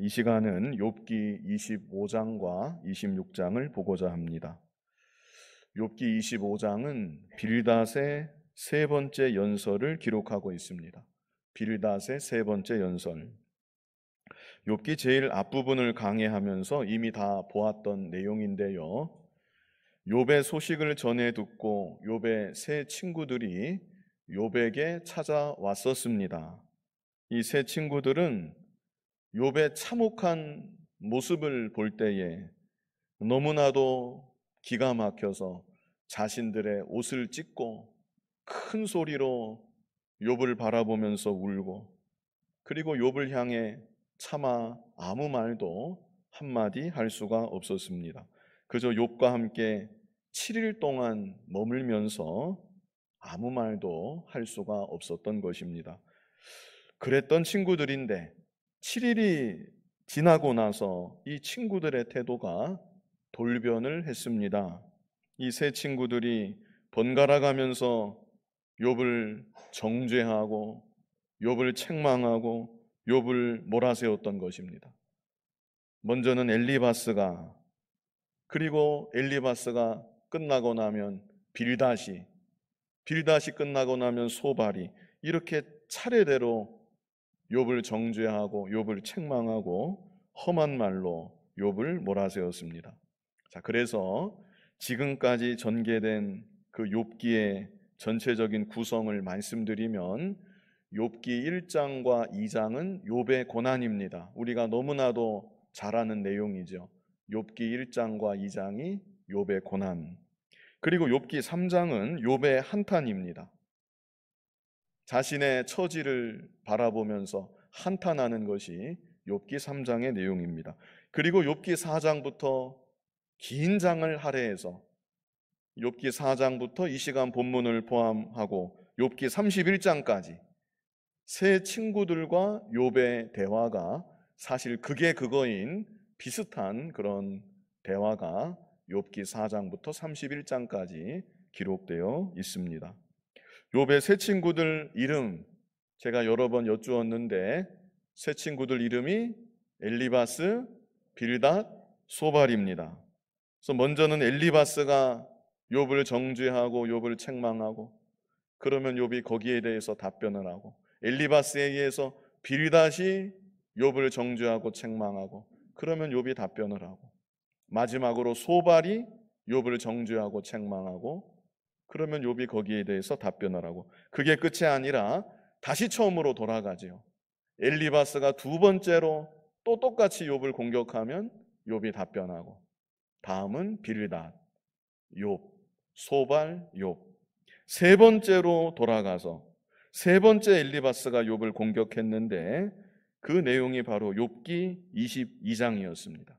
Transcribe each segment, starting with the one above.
이 시간은 욥기 25장과 26장을 보고자 합니다. 욥기 25장은 빌닷의 세 번째 연설을 기록하고 있습니다. 빌닷의 세 번째 연설. 욥기 제일 앞부분을 강해하면서 이미 다 보았던 내용인데요. 욥의 소식을 전해 듣고 욥의 세 친구들이 욥에게 찾아왔었습니다. 이 세 친구들은 욥의 참혹한 모습을 볼 때에 너무나도 기가 막혀서 자신들의 옷을 찢고 큰 소리로 욥을 바라보면서 울고 그리고 욥을 향해 차마 아무 말도 한마디 할 수가 없었습니다. 그저 욥과 함께 7일 동안 머물면서 아무 말도 할 수가 없었던 것입니다. 그랬던 친구들인데 7일이 지나고 나서 이 친구들의 태도가 돌변을 했습니다. 이 세 친구들이 번갈아 가면서 욥을 정죄하고 욥을 책망하고 욥을 몰아세웠던 것입니다. 먼저는 엘리바스가 그리고 엘리바스가 끝나고 나면 빌다시 빌다시 끝나고 나면 소발이 이렇게 차례대로 욥을 정죄하고 욥을 책망하고 험한 말로 욥을 몰아세웠습니다. 자, 그래서 지금까지 전개된 그 욥기의 전체적인 구성을 말씀드리면 욥기 1장과 2장은 욥의 고난입니다. 우리가 너무나도 잘 아는 내용이죠. 욥기 1장과 2장이 욥의 고난. 그리고 욥기 3장은 욥의 한탄입니다. 자신의 처지를 바라보면서 한탄하는 것이 욥기 3장의 내용입니다. 그리고 욥기 4장부터 긴 장을 할애해서 욥기 4장부터 이 시간 본문을 포함하고 욥기 31장까지 세 친구들과 욥의 대화가 사실 그게 그거인 비슷한 그런 대화가 욥기 4장부터 31장까지 기록되어 있습니다. 욥의 세 친구들 이름 제가 여러 번 여쭈었는데 세 친구들 이름이 엘리바스, 빌닷, 소발입니다. 그래서 먼저는 엘리바스가 욥을 정죄하고 욥을 책망하고 그러면 욥이 거기에 대해서 답변을 하고 엘리바스에 의해서 빌닷이 욥을 정죄하고 책망하고 그러면 욥이 답변을 하고 마지막으로 소발이 욥을 정죄하고 책망하고 그러면 욥이 거기에 대해서 답변을 하고 그게 끝이 아니라 다시 처음으로 돌아가지요. 엘리바스가 두 번째로 또 똑같이 욥을 공격하면 욥이 답변하고 다음은 빌르다욥 소발 욥세 번째로 돌아가서 세 번째 엘리바스가 욥을 공격했는데 그 내용이 바로 욥기 22장이었습니다.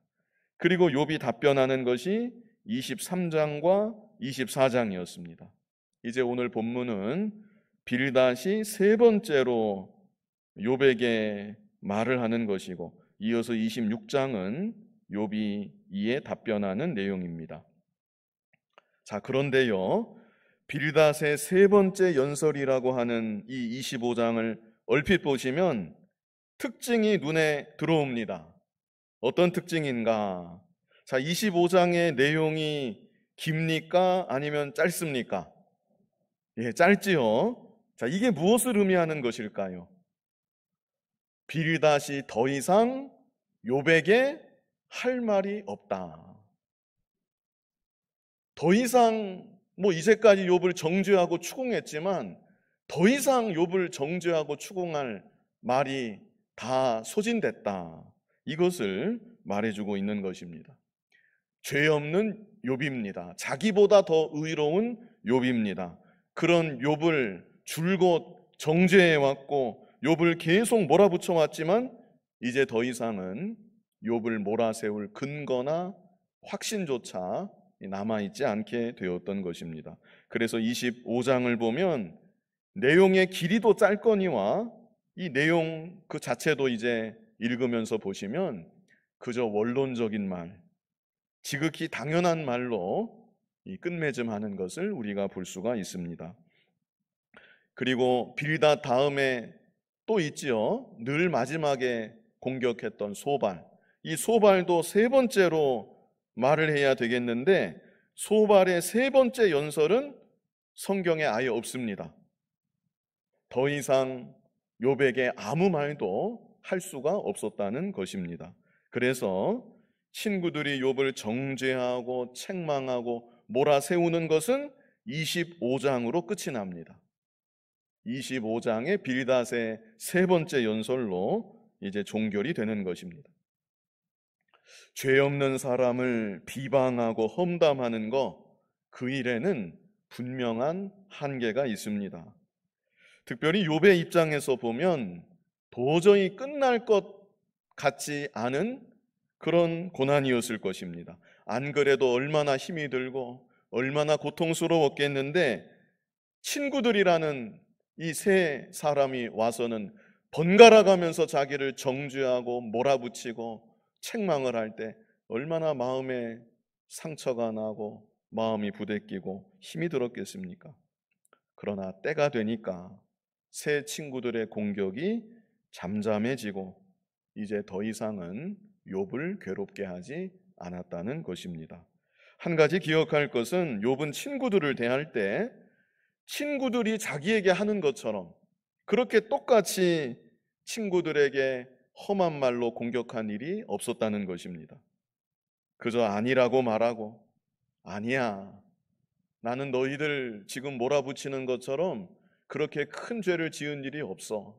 그리고 욥이 답변하는 것이 23장과 24장이었습니다. 이제 오늘 본문은 빌다시 세 번째로 요백의 말을 하는 것이고 이어서 26장은 요비 이에 답변하는 내용입니다. 자, 그런데요. 빌닷의 세 번째 연설이라고 하는 이 25장을 얼핏 보시면 특징이 눈에 들어옵니다. 어떤 특징인가? 자, 25장의 내용이 깁니까? 아니면 짧습니까? 예, 짧지요. 자, 이게 무엇을 의미하는 것일까요? 비리다시 더 이상 요백에 할 말이 없다. 더 이상 뭐 이제까지 욥을 정죄하고 추궁했지만 더 이상 욥을 정죄하고 추궁할 말이 다 소진됐다. 이것을 말해주고 있는 것입니다. 죄 없는 욥입니다. 자기보다 더 의로운 욥입니다. 그런 욥을 줄곧 정죄해 왔고 욥을 계속 몰아붙여 왔지만 이제 더 이상은 욥을 몰아세울 근거나 확신조차 남아 있지 않게 되었던 것입니다. 그래서 25장을 보면 내용의 길이도 짧거니와 이 내용 그 자체도 이제 읽으면서 보시면 그저 원론적인 말, 지극히 당연한 말로 끝맺음하는 것을 우리가 볼 수가 있습니다. 그리고 빌다 다음에 또 있지요. 늘 마지막에 공격했던 소발. 이 소발도 세 번째로 말을 해야 되겠는데 소발의 세 번째 연설은 성경에 아예 없습니다. 더 이상 요백에 아무 말도 할 수가 없었다는 것입니다. 그래서 친구들이 욥을 정죄하고 책망하고 몰아세우는 것은 25장으로 끝이 납니다. 25장의 빌다세세 번째 연설로 이제 종결이 되는 것입니다. 죄 없는 사람을 비방하고 험담하는 것 그 일에는 분명한 한계가 있습니다. 특별히 욥의 입장에서 보면 도저히 끝날 것 같지 않은 그런 고난이었을 것입니다. 안 그래도 얼마나 힘이 들고 얼마나 고통스러웠겠는데 친구들이라는 이 세 사람이 와서는 번갈아 가면서 자기를 정죄하고 몰아붙이고 책망을 할 때 얼마나 마음에 상처가 나고 마음이 부대끼고 힘이 들었겠습니까? 그러나 때가 되니까 새 친구들의 공격이 잠잠해지고 이제 더 이상은 욥을 괴롭게 하지 않았다는 것입니다. 한 가지 기억할 것은 욥은 친구들을 대할 때 친구들이 자기에게 하는 것처럼 그렇게 똑같이 친구들에게 험한 말로 공격한 일이 없었다는 것입니다. 그저 아니라고 말하고 아니야. 나는 너희들 지금 몰아붙이는 것처럼 그렇게 큰 죄를 지은 일이 없어.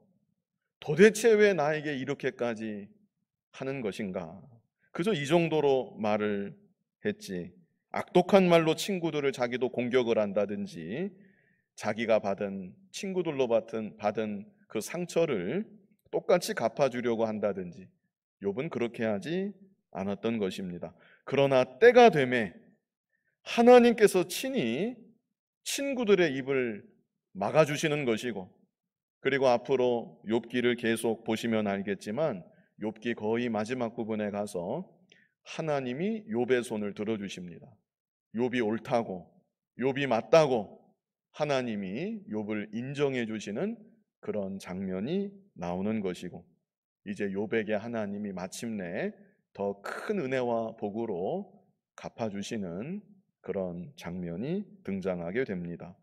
도대체 왜 나에게 이렇게까지 하는 것인가? 그저 이 정도로 말을 했지. 악독한 말로 친구들을 자기도 공격을 한다든지 자기가 받은 친구들로 받은 받은 그 상처를 똑같이 갚아주려고 한다든지 욥은 그렇게 하지 않았던 것입니다. 그러나 때가 되매 하나님께서 친히 친구들의 입을 막아주시는 것이고 그리고 앞으로 욥기를 계속 보시면 알겠지만 욥기 거의 마지막 부분에 가서 하나님이 욥의 손을 들어 주십니다. 욥이 옳다고 욥이 맞다고 하나님이 욥을 인정해 주시는 그런 장면이 나오는 것이고 이제 욥에게 하나님이 마침내 더 큰 은혜와 복으로 갚아 주시는 그런 장면이 등장하게 됩니다.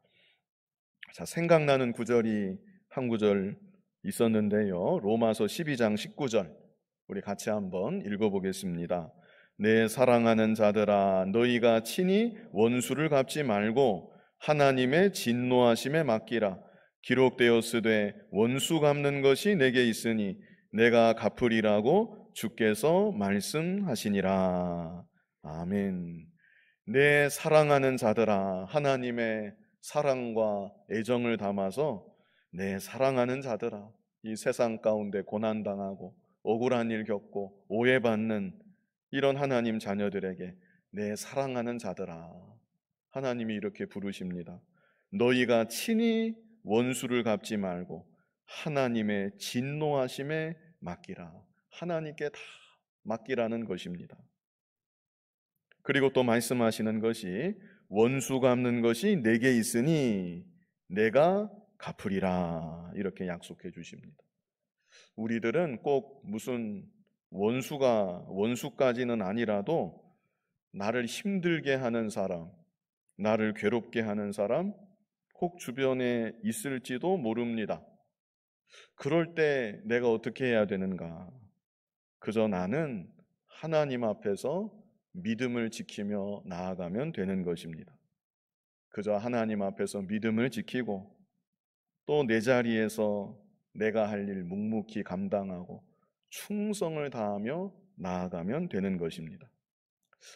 자, 생각나는 구절이 한 구절 있었는데요. 로마서 12장 19절 우리 같이 한번 읽어보겠습니다. 내 사랑하는 자들아 너희가 친히 원수를 갚지 말고 하나님의 진노하심에 맡기라 기록되었으되 원수 갚는 것이 내게 있으니 내가 갚으리라고 주께서 말씀하시니라 아멘 내 사랑하는 자들아 하나님의 사랑과 애정을 담아서 내 사랑하는 자들아, 이 세상 가운데 고난당하고 억울한 일 겪고 오해받는 이런 하나님 자녀들에게 내 사랑하는 자들아, 하나님이 이렇게 부르십니다. 너희가 친히 원수를 갚지 말고 하나님의 진노하심에 맡기라. 하나님께 다 맡기라는 것입니다. 그리고 또 말씀하시는 것이 원수 갚는 것이 내게 있으니 내가 갚으리라 이렇게 약속해 주십니다. 우리들은 꼭 무슨 원수가 원수까지는 아니라도 나를 힘들게 하는 사람, 나를 괴롭게 하는 사람 혹 주변에 있을지도 모릅니다. 그럴 때 내가 어떻게 해야 되는가? 그저 나는 하나님 앞에서 믿음을 지키며 나아가면 되는 것입니다. 그저 하나님 앞에서 믿음을 지키고 또내 자리에서 내가 할 일 묵묵히 감당하고 충성을 다하며 나아가면 되는 것입니다.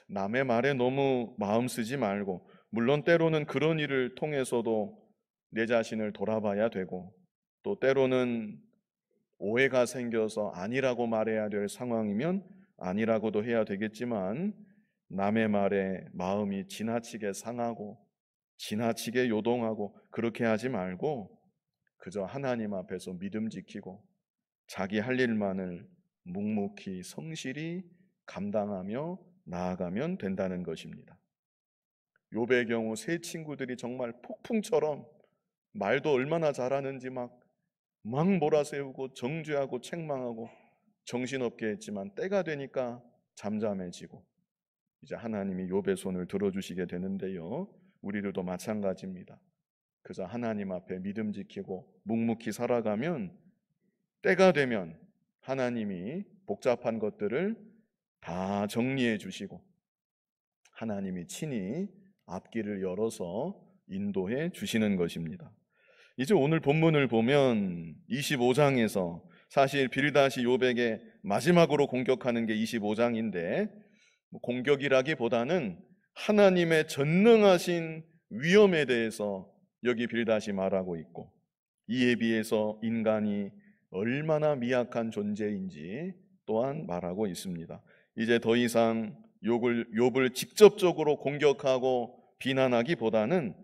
남의 말에 너무 마음 쓰지 말고, 물론 때로는 그런 일을 통해서도 내 자신을 돌아봐야 되고, 또 때로는 오해가 생겨서 아니라고 말해야 될 상황이면 아니라고도 해야 되겠지만, 남의 말에 마음이 지나치게 상하고, 지나치게 요동하고, 그렇게 하지 말고, 그저 하나님 앞에서 믿음 지키고 자기 할 일만을 묵묵히 성실히 감당하며 나아가면 된다는 것입니다. 요배의 경우 세 친구들이 정말 폭풍처럼 말도 얼마나 잘하는지 막, 막 몰아세우고 정죄하고 책망하고 정신없게 했지만 때가 되니까 잠잠해지고 이제 하나님이 요배 손을 들어주시게 되는데요. 우리들도 마찬가지입니다. 그저 하나님 앞에 믿음 지키고 묵묵히 살아가면 때가 되면 하나님이 복잡한 것들을 다 정리해 주시고 하나님이 친히 앞길을 열어서 인도해 주시는 것입니다. 이제 오늘 본문을 보면 25장에서 사실 빌다시 요백의 마지막으로 공격하는 게 25장인데 뭐 공격이라기보다는 하나님의 전능하신 위험에 대해서 여기 빌다시 말하고 있고 이에 비해서 인간이 얼마나 미약한 존재인지 또한 말하고 있습니다. 이제 더 이상 욕을 욥을 직접적으로 공격하고 비난하기보다는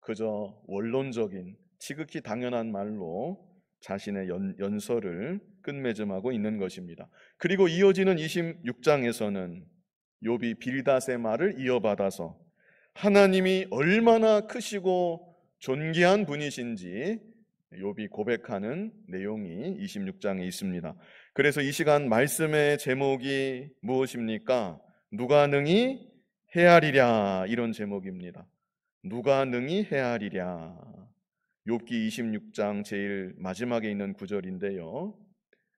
그저 원론적인 지극히 당연한 말로 자신의 연, 설을 끝맺음하고 있는 것입니다. 그리고 이어지는 26장에서는 욥이 빌닷의 말을 이어받아서 하나님이 얼마나 크시고 존귀한 분이신지 요비 고백하는 내용이 26장에 있습니다. 그래서 이 시간 말씀의 제목이 무엇입니까? 누가 능히 헤아리랴 이런 제목입니다. 누가 능히 헤아리랴. 욥기 26장 제일 마지막에 있는 구절인데요.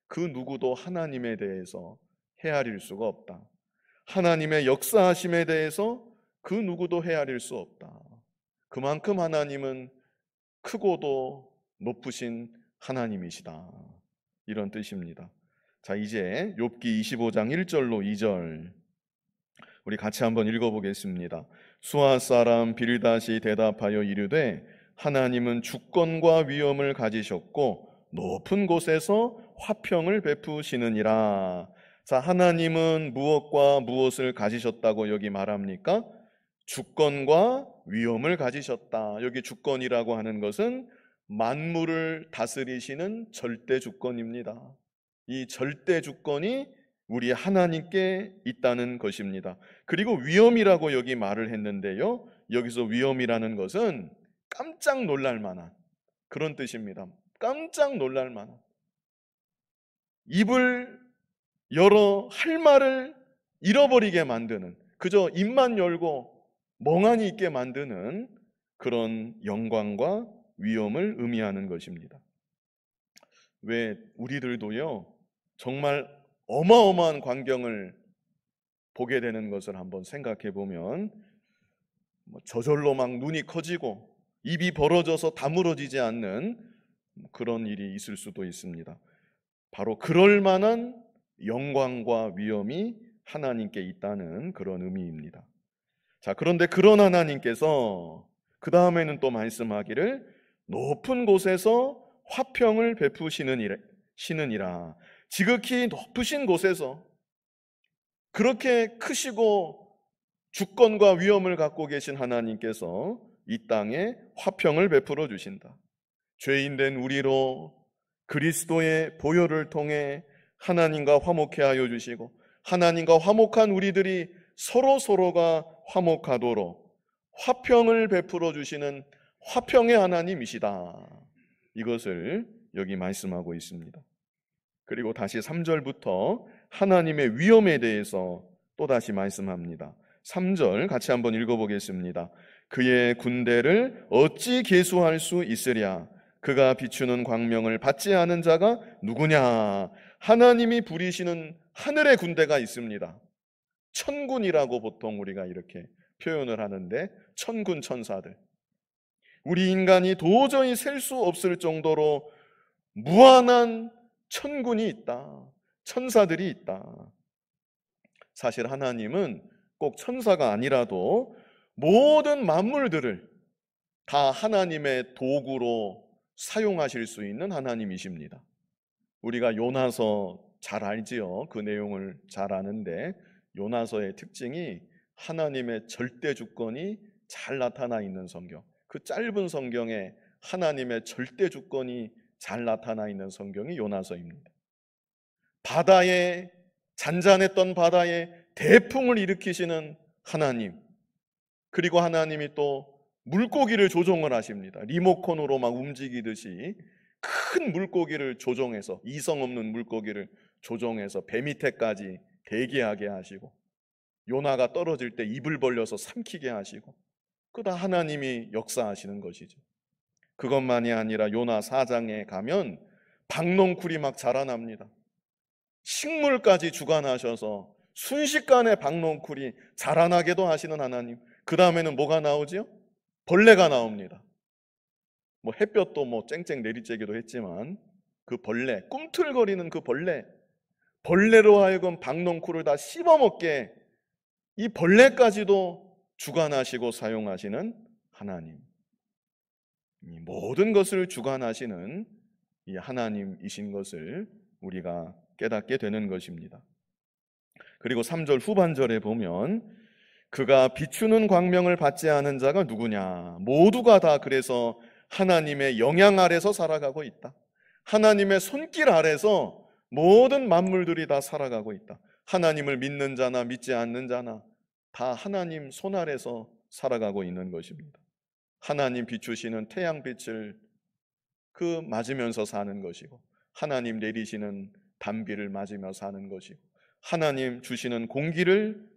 그 누구도 하나님에 대해서 헤아릴 수가 없다. 하나님의 역사하심에 대해서 그 누구도 헤아릴 수 없다. 그만큼 하나님은 크고도 높으신 하나님이시다. 이런 뜻입니다. 자, 이제 욥기 25장 1절로 2절 우리 같이 한번 읽어보겠습니다. 수아 사람 빌다시 대답하여 이르되 하나님은 주권과 위엄을 가지셨고 높은 곳에서 화평을 베푸시느니라. 자, 하나님은 무엇과 무엇을 가지셨다고 여기 말합니까? 주권과 위엄을 가지셨다. 여기 주권이라고 하는 것은 만물을 다스리시는 절대 주권입니다. 이 절대 주권이 우리 하나님께 있다는 것입니다. 그리고 위엄이라고 여기 말을 했는데요. 여기서 위엄이라는 것은 깜짝 놀랄 만한 그런 뜻입니다. 깜짝 놀랄 만한. 입을 열어 할 말을 잃어버리게 만드는 그저 입만 열고 멍하니 있게 만드는 그런 영광과 위엄을 의미하는 것입니다. 왜 우리들도요, 정말 어마어마한 광경을 보게 되는 것을 한번 생각해 보면 뭐 저절로 막 눈이 커지고 입이 벌어져서 다물어지지 않는 그런 일이 있을 수도 있습니다. 바로 그럴 만한 영광과 위엄이 하나님께 있다는 그런 의미입니다. 자, 그런데 그런 하나님께서 그 다음에는 또 말씀하기를 높은 곳에서 화평을 베푸시는이라 지극히 높으신 곳에서 그렇게 크시고 주권과 위험을 갖고 계신 하나님께서 이 땅에 화평을 베풀어 주신다. 죄인된 우리로 그리스도의 보혈을 통해 하나님과 화목해 하여 주시고 하나님과 화목한 우리들이 서로 서로가 화목하도록 화평을 베풀어 주시는 화평의 하나님이시다. 이것을 여기 말씀하고 있습니다. 그리고 다시 3절부터 하나님의 위엄에 대해서 또다시 말씀합니다. 3절 같이 한번 읽어보겠습니다. 그의 군대를 어찌 계수할 수 있으랴? 그가 비추는 광명을 받지 않은 자가 누구냐? 하나님이 부리시는 하늘의 군대가 있습니다. 천군이라고 보통 우리가 이렇게 표현을 하는데 천군 천사들. 우리 인간이 도저히 셀 수 없을 정도로 무한한 천군이 있다. 천사들이 있다. 사실 하나님은 꼭 천사가 아니라도 모든 만물들을 다 하나님의 도구로 사용하실 수 있는 하나님이십니다. 우리가 요나서 잘 알지요. 그 내용을 잘 아는데 요나서의 특징이 하나님의 절대 주권이 잘 나타나 있는 성경. 그 짧은 성경에 하나님의 절대 주권이 잘 나타나 있는 성경이 요나서입니다. 바다에 잔잔했던 바다에 대풍을 일으키시는 하나님. 그리고 하나님이 또 물고기를 조종을 하십니다. 리모컨으로 막 움직이듯이 큰 물고기를 조종해서 이성 없는 물고기를 조종해서 배 밑에까지 대기하게 하시고 요나가 떨어질 때 입을 벌려서 삼키게 하시고 그다 하나님이 역사하시는 것이죠. 그것만이 아니라 요나 사장에 가면 박농쿨이 막 자라납니다. 식물까지 주관하셔서 순식간에 박농쿨이 자라나게도 하시는 하나님. 그 다음에는 뭐가 나오지요? 벌레가 나옵니다. 뭐 햇볕도 뭐 쨍쨍 내리쬐기도 했지만 그 벌레, 꿈틀거리는 그 벌레, 벌레로 하여금 박농쿨을다 씹어먹게 이 벌레까지도 주관하시고 사용하시는 하나님. 모든 것을 주관하시는 이 하나님이신 것을 우리가 깨닫게 되는 것입니다. 그리고 3절 후반절에 보면 그가 비추는 광명을 받지 않은 자가 누구냐? 모두가 다 그래서 하나님의 영향 아래서 살아가고 있다. 하나님의 손길 아래서 모든 만물들이 다 살아가고 있다. 하나님을 믿는 자나 믿지 않는 자나 다 하나님 손 아래서 살아가고 있는 것입니다. 하나님 비추시는 태양빛을 그 맞으면서 사는 것이고 하나님 내리시는 담비를 맞으며 사는 것이고 하나님 주시는 공기를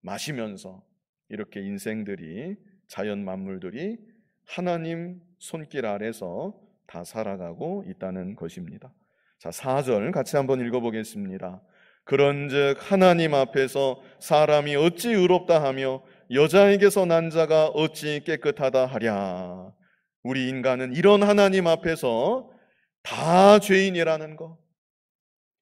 마시면서 이렇게 인생들이 자연 만물들이 하나님 손길 아래서 다 살아가고 있다는 것입니다. 자, 4절 같이 한번 읽어보겠습니다. 그런즉 하나님 앞에서 사람이 어찌 의롭다 하며 여자에게서 난 자가 어찌 깨끗하다 하랴. 우리 인간은 이런 하나님 앞에서 다 죄인이라는 것.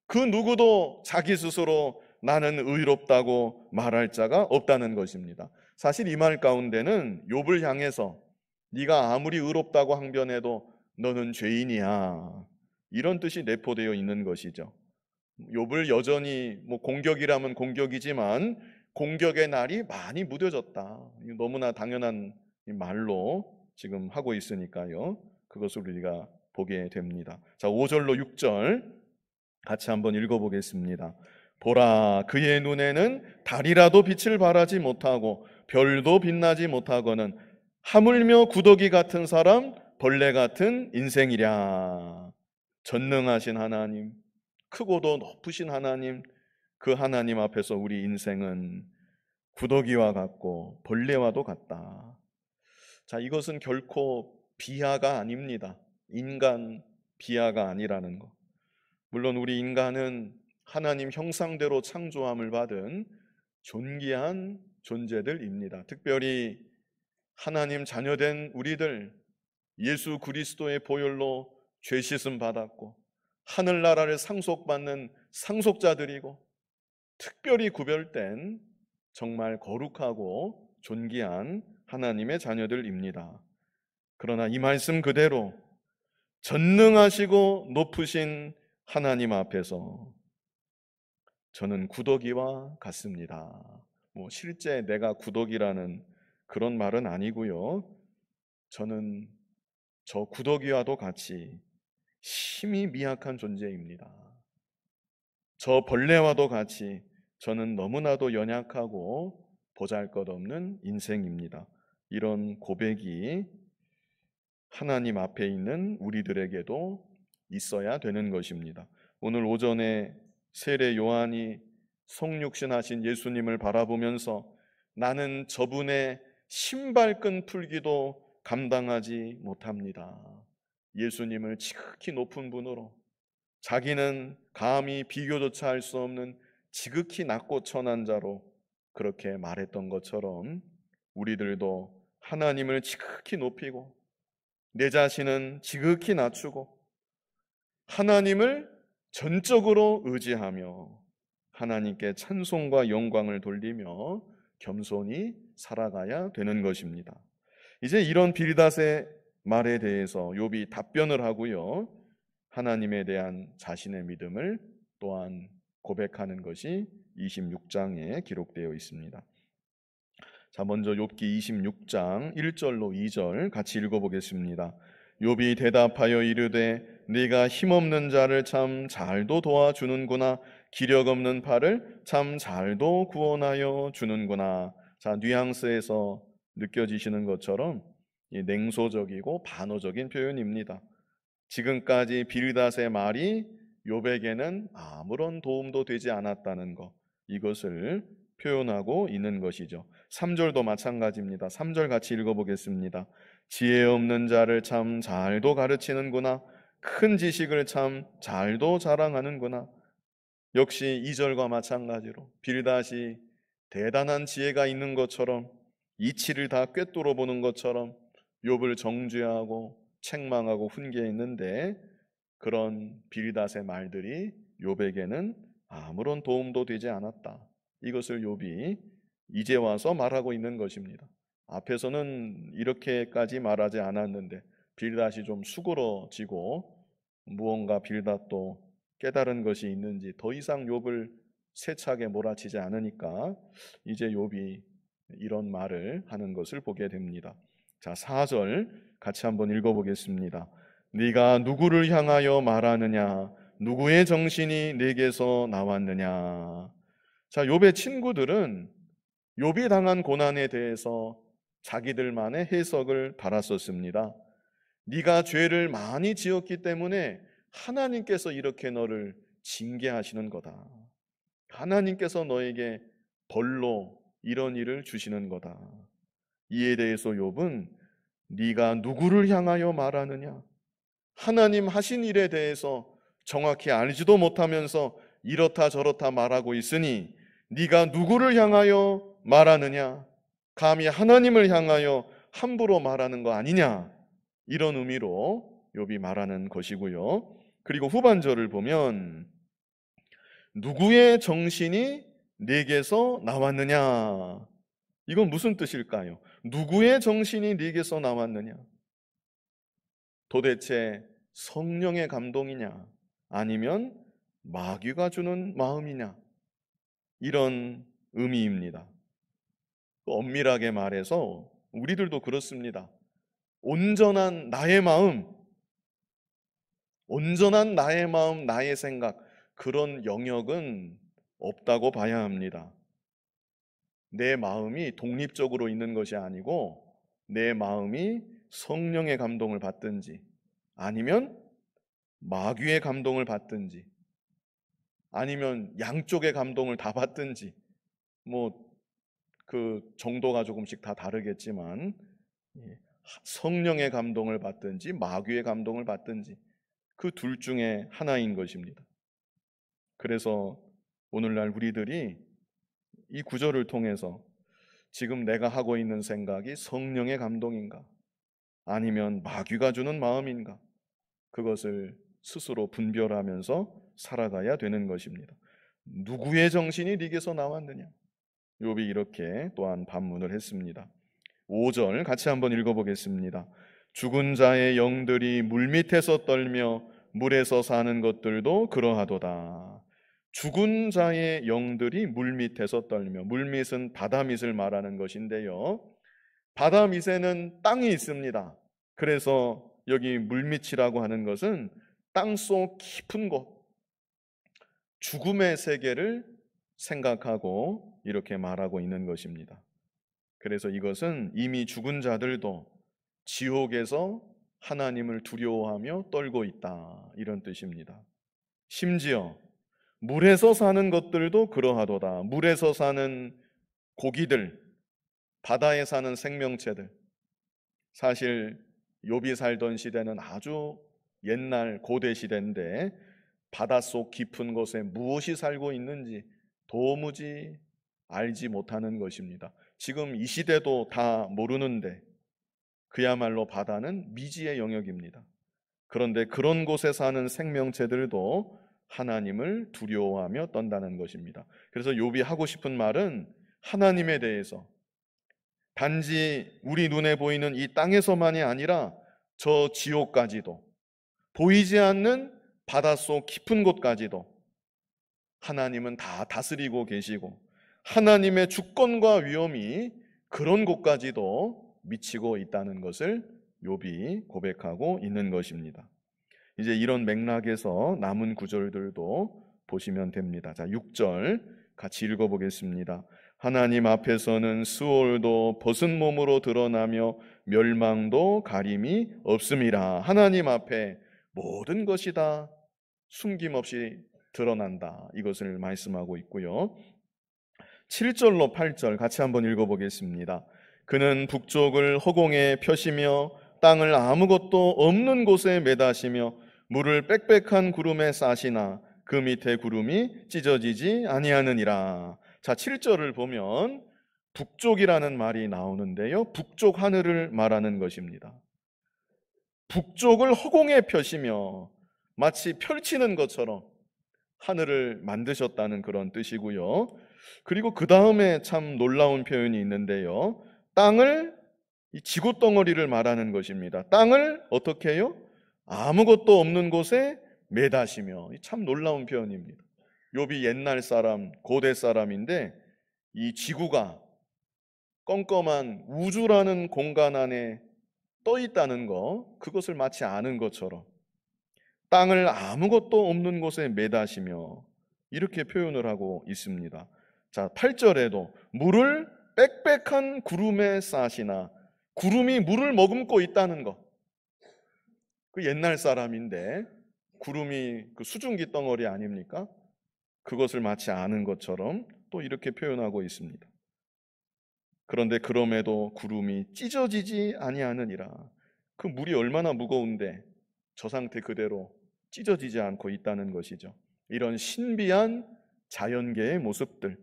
그 누구도 자기 스스로 나는 의롭다고 말할 자가 없다는 것입니다. 사실 이 말 가운데는 욥을 향해서 네가 아무리 의롭다고 항변해도 너는 죄인이야. 이런 뜻이 내포되어 있는 것이죠. 욥을 여전히 뭐 공격이라면 공격이지만 공격의 날이 많이 무뎌졌다. 너무나 당연한 말로 지금 하고 있으니까요. 그것을 우리가 보게 됩니다. 자, 5절로 6절 같이 한번 읽어 보겠습니다. 보라 그의 눈에는 달이라도 빛을 발하지 못하고 별도 빛나지 못하거는 하물며 구더기 같은 사람 벌레 같은 인생이랴. 전능하신 하나님, 크고도 높으신 하나님, 그 하나님 앞에서 우리 인생은 구더기와 같고 벌레와도 같다. 자, 이것은 결코 비하가 아닙니다. 인간 비하가 아니라는 것. 물론 우리 인간은 하나님 형상대로 창조함을 받은 존귀한 존재들입니다. 특별히 하나님 자녀된 우리들 예수 그리스도의 보혈로 죄 씻음 받았고 하늘나라를 상속받는 상속자들이고 특별히 구별된 정말 거룩하고 존귀한 하나님의 자녀들입니다. 그러나 이 말씀 그대로 전능하시고 높으신 하나님 앞에서 저는 구더기와 같습니다. 뭐 실제 내가 구더기라는 그런 말은 아니고요. 저는 저 구더기와도 같이 심히 미약한 존재입니다. 저 벌레와도 같이 저는 너무나도 연약하고 보잘 것 없는 인생입니다. 이런 고백이 하나님 앞에 있는 우리들에게도 있어야 되는 것입니다. 오늘 오전에 세례 요한이 성육신하신 예수님을 바라보면서 나는 저분의 신발끈 풀기도 감당하지 못합니다. 예수님을 지극히 높은 분으로 자기는 감히 비교조차 할 수 없는 지극히 낮고 천한 자로 그렇게 말했던 것처럼 우리들도 하나님을 지극히 높이고 내 자신은 지극히 낮추고 하나님을 전적으로 의지하며 하나님께 찬송과 영광을 돌리며 겸손히 살아가야 되는 것입니다. 이제 이런 비리닷의 말에 대해서 욥이 답변을 하고요. 하나님에 대한 자신의 믿음을 또한 고백하는 것이 26장에 기록되어 있습니다. 자, 먼저 욥기 26장 1절로 2절 같이 읽어 보겠습니다. 욥이 대답하여 이르되 네가 힘없는 자를 참 잘도 도와주는구나 기력 없는 팔을 참 잘도 구원하여 주는구나. 자, 뉘앙스에서 느껴지시는 것처럼 냉소적이고 반어적인 표현입니다. 지금까지 비리닷의 말이 요백에는 아무런 도움도 되지 않았다는 것 이것을 표현하고 있는 것이죠. 3절도 마찬가지입니다. 3절 같이 읽어보겠습니다. 지혜 없는 자를 참 잘도 가르치는구나. 큰 지식을 참 잘도 자랑하는구나. 역시 2절과 마찬가지로 빌다시 대단한 지혜가 있는 것처럼 이치를 다 꿰뚫어 보는 것처럼 욥을 정죄하고 책망하고 훈계했는데 그런 비리닷의 말들이 욥에게는 아무런 도움도 되지 않았다. 이것을 욥이 이제 와서 말하고 있는 것입니다. 앞에서는 이렇게까지 말하지 않았는데 빌닷이 좀 수그러지고 무언가 빌닷도 깨달은 것이 있는지 더 이상 욥을 세차게 몰아치지 않으니까 이제 욥이 이런 말을 하는 것을 보게 됩니다. 자, 4절 같이 한번 읽어보겠습니다. 네가 누구를 향하여 말하느냐? 누구의 정신이 내게서 나왔느냐? 자, 욥의 친구들은 욥이 당한 고난에 대해서 자기들만의 해석을 달았었습니다. 네가 죄를 많이 지었기 때문에 하나님께서 이렇게 너를 징계하시는 거다. 하나님께서 너에게 벌로 이런 일을 주시는 거다. 이에 대해서 욥은 네가 누구를 향하여 말하느냐? 하나님 하신 일에 대해서 정확히 알지도 못하면서 이렇다 저렇다 말하고 있으니 네가 누구를 향하여 말하느냐? 감히 하나님을 향하여 함부로 말하는 거 아니냐? 이런 의미로 욥이 말하는 것이고요. 그리고 후반절을 보면 누구의 정신이 내게서 나왔느냐? 이건 무슨 뜻일까요? 누구의 정신이 네게서 나왔느냐? 도대체 성령의 감동이냐? 아니면 마귀가 주는 마음이냐? 이런 의미입니다. 엄밀하게 말해서 우리들도 그렇습니다. 온전한 나의 마음, 온전한 나의 마음, 나의 생각, 그런 영역은 없다고 봐야 합니다. 내 마음이 독립적으로 있는 것이 아니고 내 마음이 성령의 감동을 받든지 아니면 마귀의 감동을 받든지 아니면 양쪽의 감동을 다 받든지 뭐 그 정도가 조금씩 다 다르겠지만 예, 성령의 감동을 받든지 마귀의 감동을 받든지 그 둘 중에 하나인 것입니다. 그래서 오늘날 우리들이 이 구절을 통해서 지금 내가 하고 있는 생각이 성령의 감동인가 아니면 마귀가 주는 마음인가 그것을 스스로 분별하면서 살아가야 되는 것입니다. 누구의 정신이 네게서 나왔느냐? 요비 이렇게 또한 반문을 했습니다. 5절 같이 한번 읽어 보겠습니다. 죽은 자의 영들이 물밑에서 떨며 물에서 사는 것들도 그러하도다. 죽은 자의 영들이 물밑에서 떨며 물밑은 바다밑을 말하는 것인데요. 바다밑에는 땅이 있습니다. 그래서 여기 물밑이라고 하는 것은 땅 속 깊은 곳, 죽음의 세계를 생각하고 이렇게 말하고 있는 것입니다. 그래서 이것은 이미 죽은 자들도 지옥에서 하나님을 두려워하며 떨고 있다. 이런 뜻입니다. 심지어 물에서 사는 것들도 그러하도다. 물에서 사는 고기들, 바다에 사는 생명체들. 사실 요비 살던 시대는 아주 옛날 고대 시대인데 바닷속 깊은 곳에 무엇이 살고 있는지 도무지 알지 못하는 것입니다. 지금 이 시대도 다 모르는데 그야말로 바다는 미지의 영역입니다. 그런데 그런 곳에 사는 생명체들도 하나님을 두려워하며 떤다는 것입니다. 그래서 욥이 하고 싶은 말은 하나님에 대해서 단지 우리 눈에 보이는 이 땅에서만이 아니라 저 지옥까지도 보이지 않는 바닷속 깊은 곳까지도 하나님은 다 다스리고 계시고 하나님의 주권과 위엄이 그런 곳까지도 미치고 있다는 것을 욥이 고백하고 있는 것입니다. 이제 이런 맥락에서 남은 구절들도 보시면 됩니다. 자, 6절 같이 읽어 보겠습니다. 하나님 앞에서는 수월도 벗은 몸으로 드러나며 멸망도 가림이 없음이라. 하나님 앞에 모든 것이 다 숨김없이 드러난다. 이것을 말씀하고 있고요. 7절로 8절 같이 한번 읽어 보겠습니다. 그는 북쪽을 허공에 펴시며 땅을 아무것도 없는 곳에 매다시며 물을 빽빽한 구름에 싸시나 그 밑에 구름이 찢어지지 아니하느니라. 자, 7절을 보면 북쪽이라는 말이 나오는데요. 북쪽 하늘을 말하는 것입니다. 북쪽을 허공에 펴시며 마치 펼치는 것처럼 하늘을 만드셨다는 그런 뜻이고요. 그리고 그 다음에 참 놀라운 표현이 있는데요. 땅을 이 지구 덩어리를 말하는 것입니다. 땅을 어떻게 해요? 아무것도 없는 곳에 매다시며 참 놀라운 표현입니다. 욥이 옛날 사람, 고대 사람인데 이 지구가 껌껌한 우주라는 공간 안에 떠 있다는 것, 그것을 마치 아는 것처럼 땅을 아무것도 없는 곳에 매다시며 이렇게 표현을 하고 있습니다. 자, 8절에도 물을 빽빽한 구름에 싸시나 구름이 물을 머금고 있다는 것. 그 옛날 사람인데 구름이 그 수증기 덩어리 아닙니까? 그것을 마치 아는 것처럼 또 이렇게 표현하고 있습니다. 그런데 그럼에도 구름이 찢어지지 아니하느니라. 그 물이 얼마나 무거운데 저 상태 그대로 찢어지지 않고 있다는 것이죠. 이런 신비한 자연계의 모습들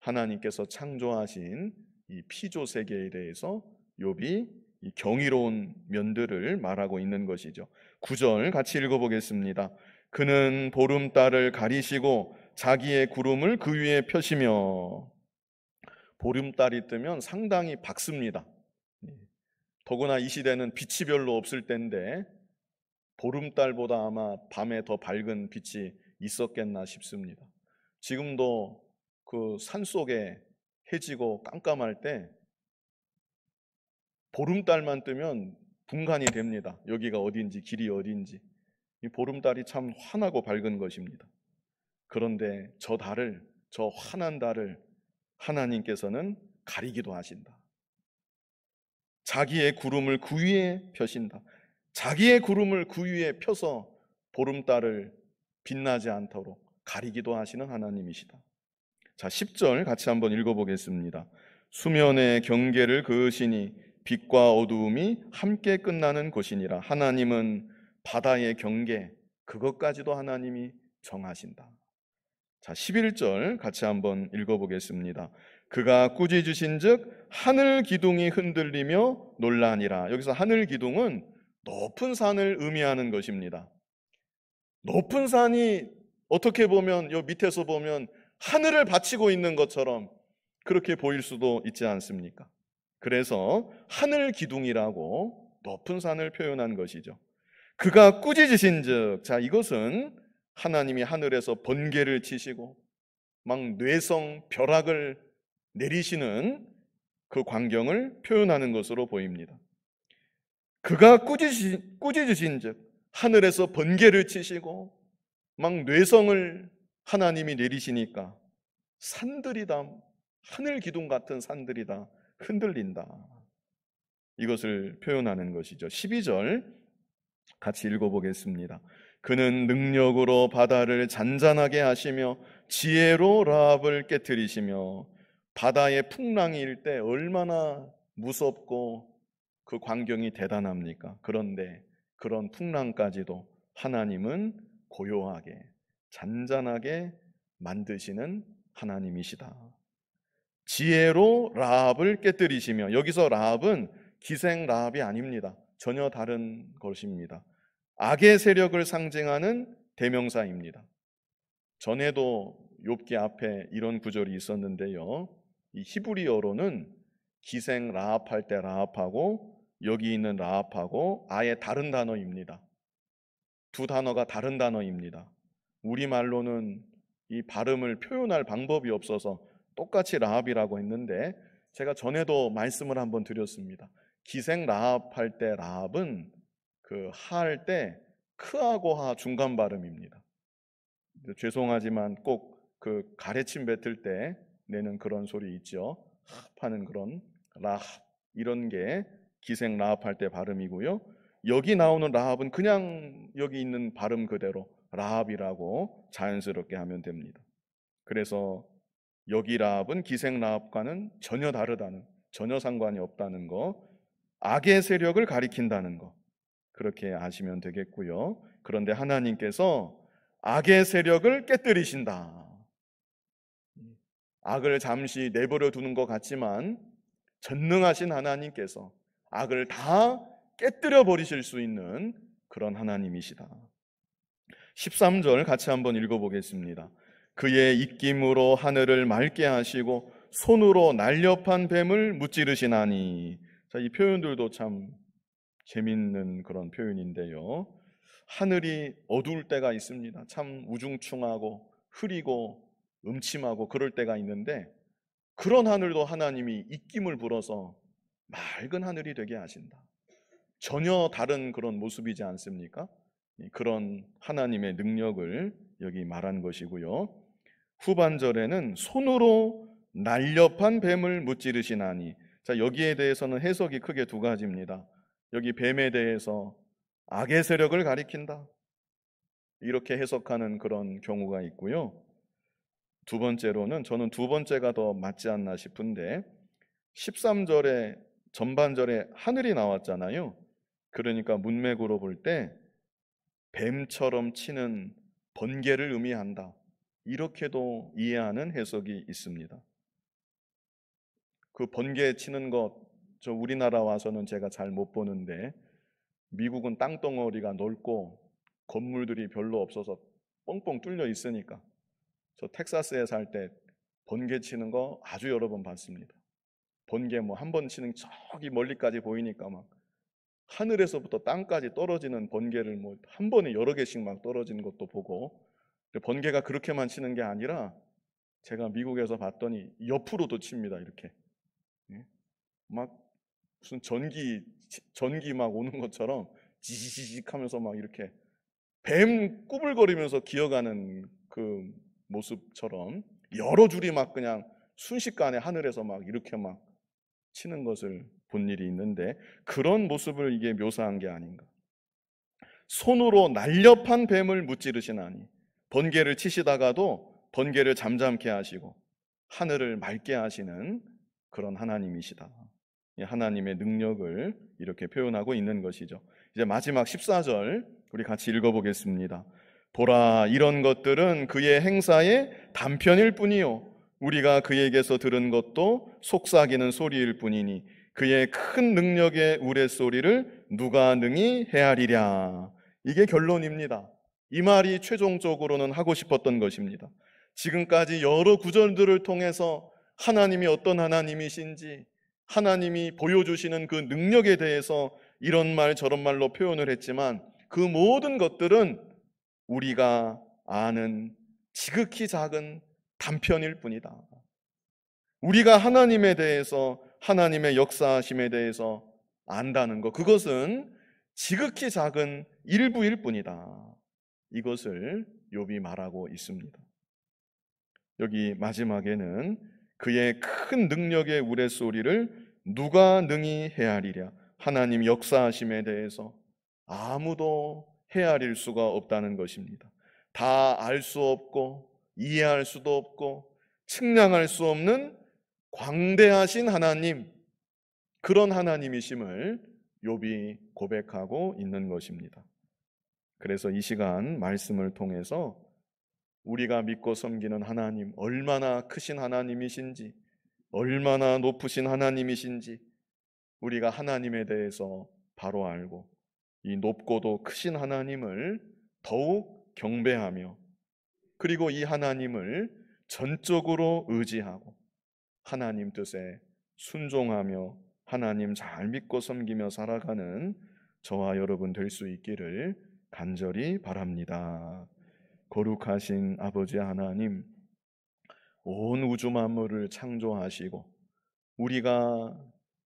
하나님께서 창조하신 이 피조 세계에 대해서 욥이 경이로운 면들을 말하고 있는 것이죠. 구절 같이 읽어보겠습니다. 그는 보름달을 가리시고 자기의 구름을 그 위에 펴시며 보름달이 뜨면 상당히 밝습니다. 예. 더구나 이 시대는 빛이 별로 없을 때인데 보름달보다 아마 밤에 더 밝은 빛이 있었겠나 싶습니다. 지금도 그 산속에 해지고 깜깜할 때 보름달만 뜨면 분간이 됩니다. 여기가 어디인지 길이 어디인지. 이 보름달이 참 환하고 밝은 것입니다. 그런데 저 달을 저 환한 달을 하나님께서는 가리기도 하신다. 자기의 구름을 구 그 위에 펴신다. 자기의 구름을 구 그 위에 펴서 보름달을 빛나지 않도록 가리기도 하시는 하나님이시다. 자, 10절 같이 한번 읽어보겠습니다. 수면의 경계를 그으시니 빛과 어두움이 함께 끝나는 곳이니라. 하나님은 바다의 경계, 그것까지도 하나님이 정하신다. 자, 11절 같이 한번 읽어보겠습니다. 그가 꾸짖으신 즉, 하늘 기둥이 흔들리며 논란이라. 여기서 하늘 기둥은 높은 산을 의미하는 것입니다. 높은 산이 어떻게 보면, 요 밑에서 보면 하늘을 바치고 있는 것처럼 그렇게 보일 수도 있지 않습니까? 그래서 하늘 기둥이라고 높은 산을 표현한 것이죠. 그가 꾸짖으신즉 자 이것은 하나님이 하늘에서 번개를 치시고 막 뇌성 벼락을 내리시는 그 광경을 표현하는 것으로 보입니다. 그가 꾸짖으신, 꾸짖으신 즉, 하늘에서 번개를 치시고, 막 뇌성을 하나님이 내리시니까, 산들이 다, 하늘 기둥 같은 산들이 다 흔들린다. 이것을 표현하는 것이죠. 12절 같이 읽어보겠습니다. 그는 능력으로 바다를 잔잔하게 하시며 지혜로 라합을 깨뜨리시며 바다의 풍랑일때 얼마나 무섭고 그 광경이 대단합니까? 그런데 그런 풍랑까지도 하나님은 고요하게 잔잔하게 만드시는 하나님이시다. 지혜로 라합을 깨뜨리시며 여기서 라합은 기생 라합이 아닙니다. 전혀 다른 것입니다. 악의 세력을 상징하는 대명사입니다. 전에도 욥기 앞에 이런 구절이 있었는데요. 이 히브리어로는 기생 라합할 때 라합하고 여기 있는 라합하고 아예 다른 단어입니다. 두 단어가 다른 단어입니다. 우리말로는 이 발음을 표현할 방법이 없어서 똑같이 라합이라고 했는데 제가 전에도 말씀을 한번 드렸습니다. 기생 라합할 때 라합은 그 할 때 크하고 하 중간 발음입니다. 죄송하지만 꼭 그 가래침 뱉을 때 내는 그런 소리 있죠. 합하는 그런 라합 이런 게 기생 라합할 때 발음이고요. 여기 나오는 라합은 그냥 여기 있는 발음 그대로 라합이라고 자연스럽게 하면 됩니다. 그래서 여기 라합은 기생 라합과는 전혀 다르다는, 전혀 상관이 없다는 거, 악의 세력을 가리킨다는 거. 그렇게 아시면 되겠고요. 그런데 하나님께서 악의 세력을 깨뜨리신다. 악을 잠시 내버려 두는 것 같지만 전능하신 하나님께서 악을 다 깨뜨려 버리실 수 있는 그런 하나님이시다. 13절 같이 한번 읽어보겠습니다. 그의 입김으로 하늘을 맑게 하시고 손으로 날렵한 뱀을 무찌르시나니. 자, 이 표현들도 참 재밌는 그런 표현인데요. 하늘이 어두울 때가 있습니다. 참 우중충하고 흐리고 음침하고 그럴 때가 있는데 그런 하늘도 하나님이 입김을 불어서 맑은 하늘이 되게 하신다. 전혀 다른 그런 모습이지 않습니까? 예, 그런 하나님의 능력을 여기 말한 것이고요. 후반절에는 손으로 날렵한 뱀을 무찌르시나니 자 여기에 대해서는 해석이 크게 두 가지입니다. 여기 뱀에 대해서 악의 세력을 가리킨다. 이렇게 해석하는 그런 경우가 있고요. 두 번째로는 저는 두 번째가 더 맞지 않나 싶은데 13절에 전반절에 하늘이 나왔잖아요. 그러니까 문맥으로 볼때 뱀처럼 치는 번개를 의미한다. 이렇게도 이해하는 해석이 있습니다. 그 번개 치는 것, 저 우리나라 와서는 제가 잘 못 보는데, 미국은 땅덩어리가 넓고 건물들이 별로 없어서 뻥뻥 뚫려 있으니까, 저 텍사스에 살 때 번개 치는 거 아주 여러 번 봤습니다. 번개 뭐 한 번 치는 저기 멀리까지 보이니까 막 하늘에서부터 땅까지 떨어지는 번개를 뭐 한 번에 여러 개씩 막 떨어지는 것도 보고 그 번개가 그렇게만 치는 게 아니라 제가 미국에서 봤더니 옆으로도 칩니다 이렇게 예? 막 무슨 전기 전기 막 오는 것처럼 지지직하면서 막 이렇게 뱀 꾸불거리면서 기어가는 그 모습처럼 여러 줄이 막 그냥 순식간에 하늘에서 막 이렇게 막 치는 것을 본 일이 있는데 그런 모습을 이게 묘사한 게 아닌가. 손으로 날렵한 뱀을 무찌르시나니 번개를 치시다가도 번개를 잠잠케 하시고 하늘을 맑게 하시는 그런 하나님이시다. 하나님의 능력을 이렇게 표현하고 있는 것이죠. 이제 마지막 14절 우리 같이 읽어보겠습니다. 보라 이런 것들은 그의 행사의 단편일 뿐이요 우리가 그에게서 들은 것도 속삭이는 소리일 뿐이니 그의 큰 능력의 우레소리를 누가 능히 헤아리랴. 이게 결론입니다. 이 말이 최종적으로는 하고 싶었던 것입니다. 지금까지 여러 구절들을 통해서 하나님이 어떤 하나님이신지 하나님이 보여주시는 그 능력에 대해서 이런 말 저런 말로 표현을 했지만 그 모든 것들은 우리가 아는 지극히 작은 단편일 뿐이다. 우리가 하나님에 대해서 하나님의 역사심에 대해서 안다는 것. 그것은 지극히 작은 일부일 뿐이다. 이것을 욥이 말하고 있습니다. 여기 마지막에는 그의 큰 능력의 우레소리를 누가 능히 헤아리랴. 하나님 역사하심에 대해서 아무도 헤아릴 수가 없다는 것입니다. 다 알 수 없고 이해할 수도 없고 측량할 수 없는 광대하신 하나님 그런 하나님이심을 욥이 고백하고 있는 것입니다. 그래서 이 시간 말씀을 통해서 우리가 믿고 섬기는 하나님 얼마나 크신 하나님이신지 얼마나 높으신 하나님이신지 우리가 하나님에 대해서 바로 알고 이 높고도 크신 하나님을 더욱 경배하며 그리고 이 하나님을 전적으로 의지하고 하나님 뜻에 순종하며 하나님 잘 믿고 섬기며 살아가는 저와 여러분 될 수 있기를 간절히 바랍니다. 거룩하신 아버지 하나님, 온 우주 만물을 창조하시고 우리가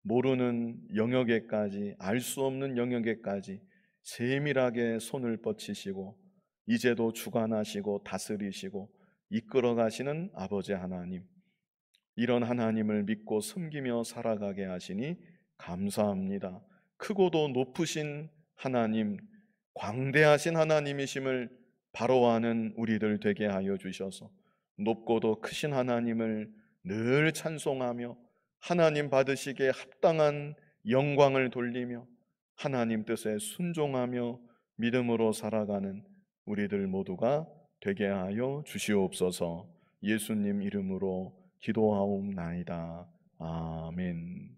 모르는 영역에까지 알 수 없는 영역에까지 세밀하게 손을 뻗치시고 이제도 주관하시고 다스리시고 이끌어 가시는 아버지 하나님. 이런 하나님을 믿고 섬기며 살아가게 하시니 감사합니다. 크고도 높으신 하나님, 광대하신 하나님이심을 바로 아는 우리들 되게 하여 주셔서 높고도 크신 하나님을 늘 찬송하며 하나님 받으시기에 합당한 영광을 돌리며 하나님 뜻에 순종하며 믿음으로 살아가는 우리들 모두가 되게 하여 주시옵소서 예수님 이름으로 기도하옵나이다. 아멘.